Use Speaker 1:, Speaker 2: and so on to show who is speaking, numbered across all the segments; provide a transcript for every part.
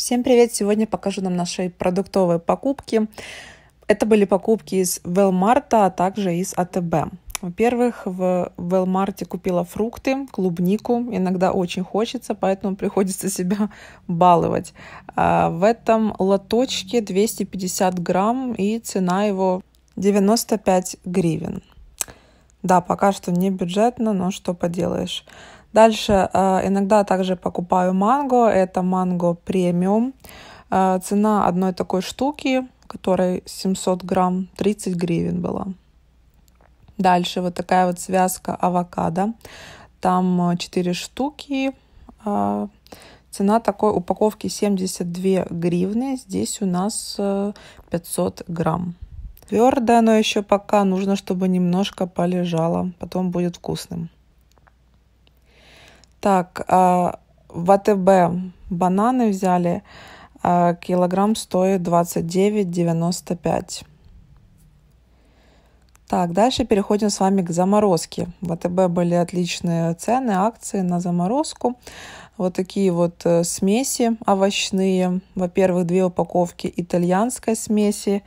Speaker 1: Всем привет! Сегодня покажу нам наши продуктовые покупки. Это были покупки из Велмарта, а также из АТБ. Во-первых, в Велмарте купила фрукты, клубнику. Иногда очень хочется, поэтому приходится себя баловать. А, в этом лоточке 250 грамм и цена его 95 гривен. Да, пока что не бюджетно, но что поделаешь. Дальше э, иногда также покупаю манго. Это манго премиум. Э, цена одной такой штуки, которой 700 грамм, 30 гривен была. Дальше вот такая вот связка авокадо. Там 4 э, штуки. Цена такой упаковки 72 гривны. Здесь у нас 500 грамм. Твердое, но еще пока нужно, чтобы немножко полежало. Потом будет вкусным. Так, а, в АТБ бананы взяли. А, килограмм стоит 29,95. Так, дальше переходим с вами к заморозке. В АТБ были отличные цены, акции на заморозку. Вот такие вот э, смеси овощные. Во-первых, две упаковки итальянской смеси.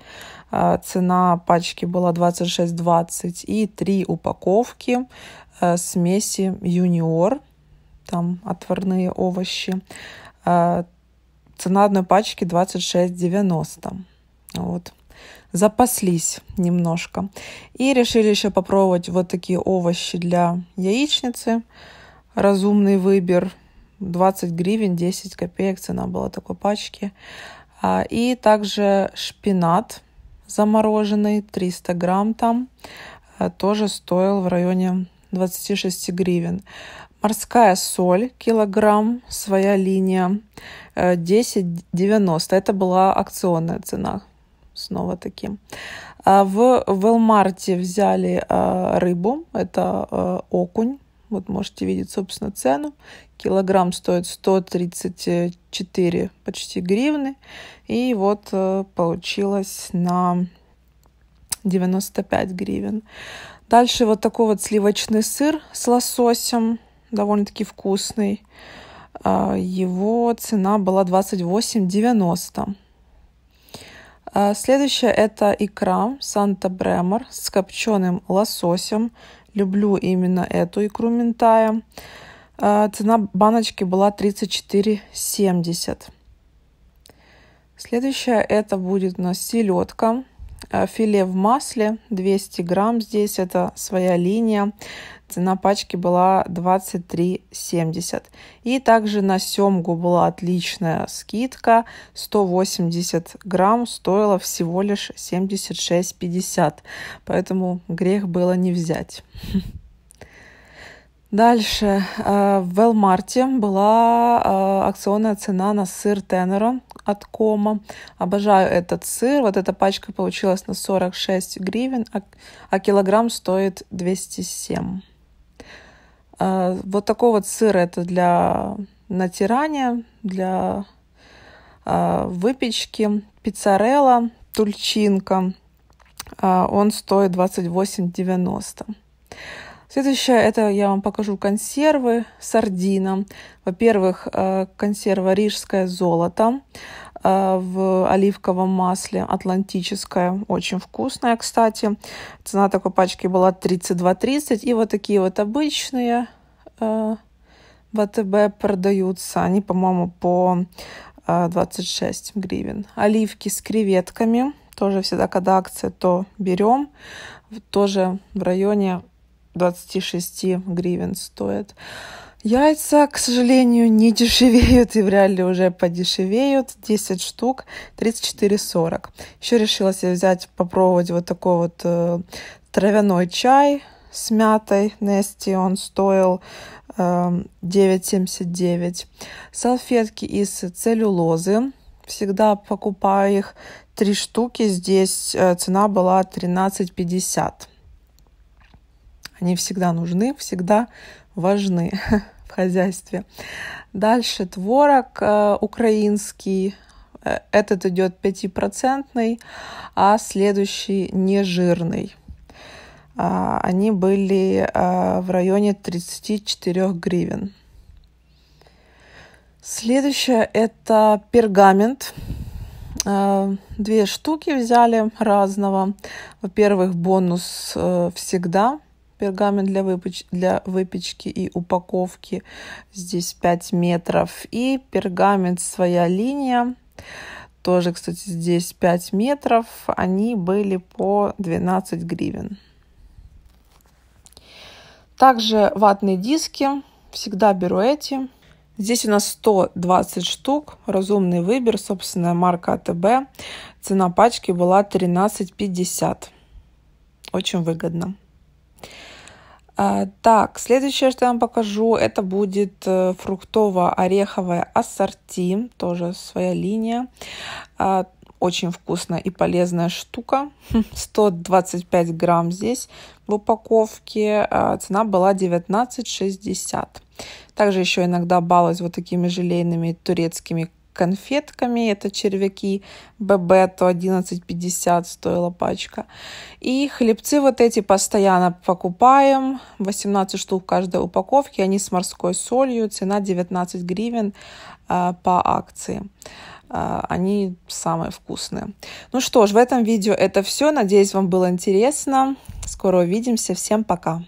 Speaker 1: А, цена пачки была 26,20. И три упаковки э, смеси юниор там отварные овощи. А, цена одной пачки 26,90. Вот. Запаслись немножко. И решили еще попробовать вот такие овощи для яичницы. Разумный выбор. 20 гривен, 10 копеек цена была такой пачки. А, и также шпинат замороженный, 300 грамм там, а, тоже стоил в районе 26 гривен. Морская соль, килограмм, своя линия, 10,90. Э, это была акционная цена, снова-таки. А в Велмарте взяли э, рыбу, это э, окунь. Вот можете видеть, собственно, цену. Килограмм стоит 134 почти гривны. И вот получилось на 95 гривен. Дальше вот такой вот сливочный сыр с лососем довольно-таки вкусный. А, его цена была 28,90. А, следующая это икра Санта Бремор с копченым лососем. Люблю именно эту икру ментая. А, цена баночки была 34,70. Следующая это будет у нас селедка а, филе в масле 200 грамм здесь, это своя линия. Цена пачки была 23,70. И также на семгу была отличная скидка. 180 грамм стоило всего лишь 76,50. Поэтому грех было не взять. Дальше. А, в Велмарте была а, акционная цена на сыр тенера, от Кома. Обожаю этот сыр. Вот эта пачка получилась на 46 гривен, а, а килограмм стоит 207. А, вот такой вот сыр это для натирания, для а, выпечки. Пиццарелла, тульчинка. А, он стоит 28,90. Следующее, это я вам покажу консервы сардина. Во-первых, э, консерва рижское золото э, в оливковом масле, атлантическое, очень вкусное, кстати. Цена такой пачки была 32,30. И вот такие вот обычные э, ВТБ а продаются. Они, по-моему, по 26 гривен. Оливки с креветками. Тоже всегда, когда акция, то берем. Тоже в районе 26 гривен стоит. Яйца, к сожалению, не дешевеют и вряд ли уже подешевеют. 10 штук, 34,40. Еще решила себе взять, попробовать вот такой вот э, травяной чай с мятой Нести. Он стоил э, 9,79. Салфетки из целлюлозы. Всегда покупаю их три штуки. Здесь э, цена была 13,50. Они всегда нужны, всегда важны в хозяйстве. Дальше творог э, украинский. Э, этот идет 5%, а следующий нежирный. А, они были а, в районе 34 гривен. Следующее это пергамент. Э, две штуки взяли разного. Во-первых, бонус всегда пергамент для, выпеч... для выпечки и упаковки. Здесь 5 метров. И пергамент «Своя линия». Тоже, кстати, здесь 5 метров. Они были по 12 гривен. Также ватные диски. Всегда беру эти. Здесь у нас 120 штук. Разумный выбор. Собственная марка АТБ. Цена пачки была 13,50. Очень выгодно. А, так, следующее, что я вам покажу, это будет э, фруктово-ореховое ассорти, тоже своя линия. А, очень вкусная и полезная штука. 125 грамм здесь в упаковке. А, цена была 19,60. Также еще иногда балуюсь вот такими желейными турецкими конфетками. Это червяки ББ, то 11,50 стоила пачка. И хлебцы вот эти постоянно покупаем. 18 штук в каждой упаковке. Они с морской солью. Цена 19 гривен э, по акции а, они самые вкусные. Ну что ж, в этом видео это все. Надеюсь, вам было интересно. Скоро увидимся. Всем пока!